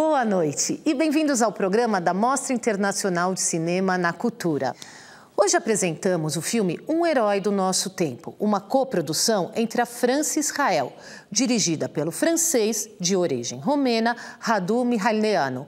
Boa noite e bem-vindos ao programa da Mostra Internacional de Cinema na Cultura. Hoje apresentamos o filme Um Herói do Nosso Tempo, uma coprodução entre a França e Israel, dirigida pelo francês de origem romena Radu Mihalneano.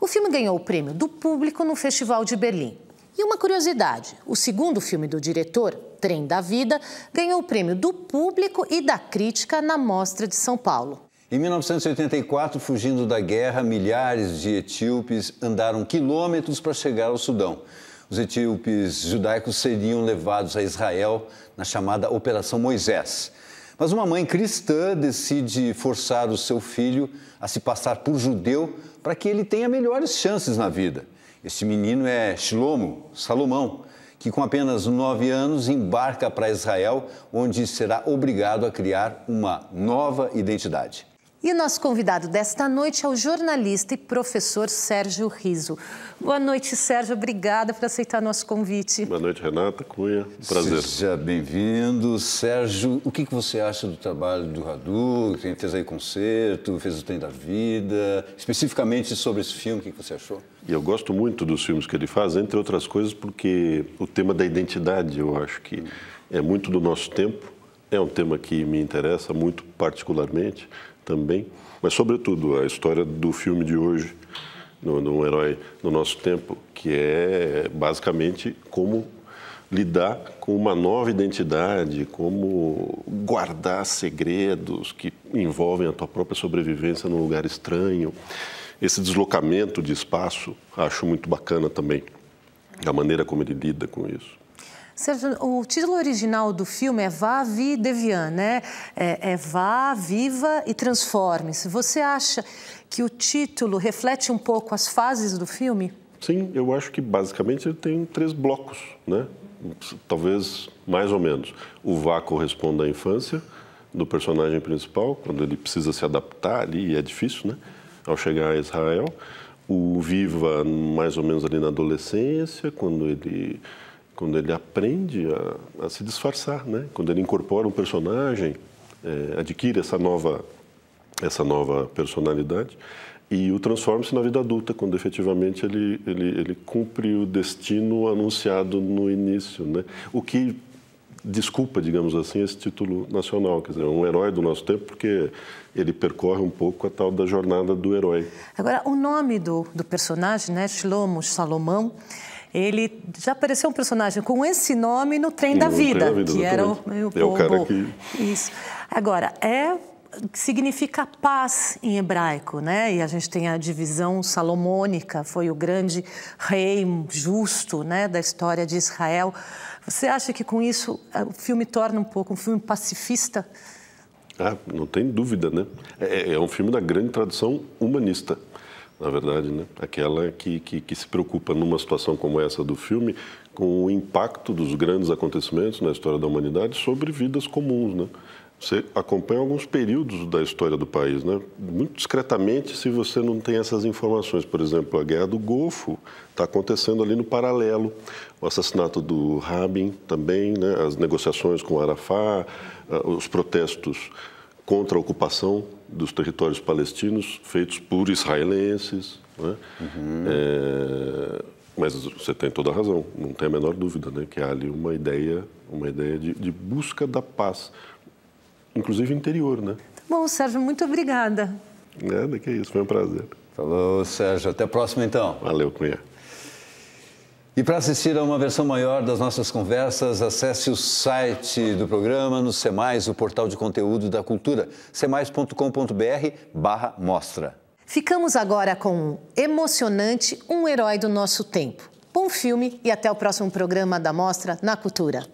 O filme ganhou o prêmio do público no Festival de Berlim. E uma curiosidade: o segundo filme do diretor, Trem da Vida, ganhou o prêmio do público e da crítica na Mostra de São Paulo. Em 1984, fugindo da guerra, milhares de etíopes andaram quilômetros para chegar ao Sudão. Os etíopes judaicos seriam levados a Israel na chamada Operação Moisés. Mas uma mãe cristã decide forçar o seu filho a se passar por judeu para que ele tenha melhores chances na vida. Este menino é Shlomo, Salomão, que com apenas nove anos embarca para Israel, onde será obrigado a criar uma nova identidade. E o nosso convidado desta noite é o jornalista e professor Sérgio Riso. Boa noite, Sérgio. Obrigada por aceitar nosso convite. Boa noite, Renata Cunha. Prazer. Seja bem-vindo. Sérgio, o que você acha do trabalho do Radu? Quem fez aí concerto, fez o Tem da Vida. Especificamente sobre esse filme, o que você achou? eu gosto muito dos filmes que ele faz, entre outras coisas, porque o tema da identidade, eu acho que é muito do nosso tempo. É um tema que me interessa muito particularmente também, mas sobretudo a história do filme de hoje, no, no herói do nosso tempo, que é basicamente como lidar com uma nova identidade, como guardar segredos que envolvem a tua própria sobrevivência num lugar estranho. Esse deslocamento de espaço, acho muito bacana também, a maneira como ele lida com isso. Sérgio, o título original do filme é Vá, Vi, Devian, né? É, é Vá, Viva e Transforme-se. Você acha que o título reflete um pouco as fases do filme? Sim, eu acho que basicamente ele tem três blocos, né? Talvez mais ou menos. O Vá corresponde à infância do personagem principal, quando ele precisa se adaptar ali, e é difícil, né? Ao chegar a Israel. O Viva, mais ou menos ali na adolescência, quando ele quando ele aprende a, a se disfarçar, né? Quando ele incorpora um personagem, é, adquire essa nova essa nova personalidade e o transforma-se na vida adulta, quando efetivamente ele, ele, ele cumpre o destino anunciado no início. Né? O que desculpa, digamos assim, esse título nacional, quer dizer, é um herói do nosso tempo, porque ele percorre um pouco a tal da jornada do herói. Agora, o nome do, do personagem, né, Shlomo Salomão, ele já apareceu um personagem com esse nome no Trem, da, no vida, trem da Vida, que exatamente. era o, o, é o cara que... Isso. Agora, é significa paz em hebraico, né? E a gente tem a divisão salomônica, foi o grande rei justo, né, da história de Israel. Você acha que com isso é, o filme torna um pouco um filme pacifista? Ah, não tem dúvida, né? É, é, é um filme da grande tradição humanista na verdade, né? aquela que, que, que, se preocupa numa situação como essa do filme com o impacto dos grandes acontecimentos na história da humanidade sobre vidas comuns, né? Você acompanha alguns períodos da história do país, né? Muito discretamente, se você não tem essas informações, por exemplo, a Guerra do Golfo está acontecendo ali no paralelo, o assassinato do Rabin também, né? As negociações com o Arafat, ah, os protestos contra a ocupação dos territórios palestinos feitos por israelenses. Né? Uhum. É, mas você tem toda a razão, não tem a menor dúvida, né? que há ali uma ideia, uma ideia de, de busca da paz, inclusive interior. Né? Tá bom, Sérgio, muito obrigada. Nada, que isso, foi um prazer. Falou, Sérgio. Até a próxima, então. Valeu, Cunha. E para assistir a uma versão maior das nossas conversas, acesse o site do programa no Semais, o portal de conteúdo da cultura, semais.com.br barra mostra. Ficamos agora com um emocionante Um Herói do Nosso Tempo. Bom filme e até o próximo programa da Mostra na Cultura.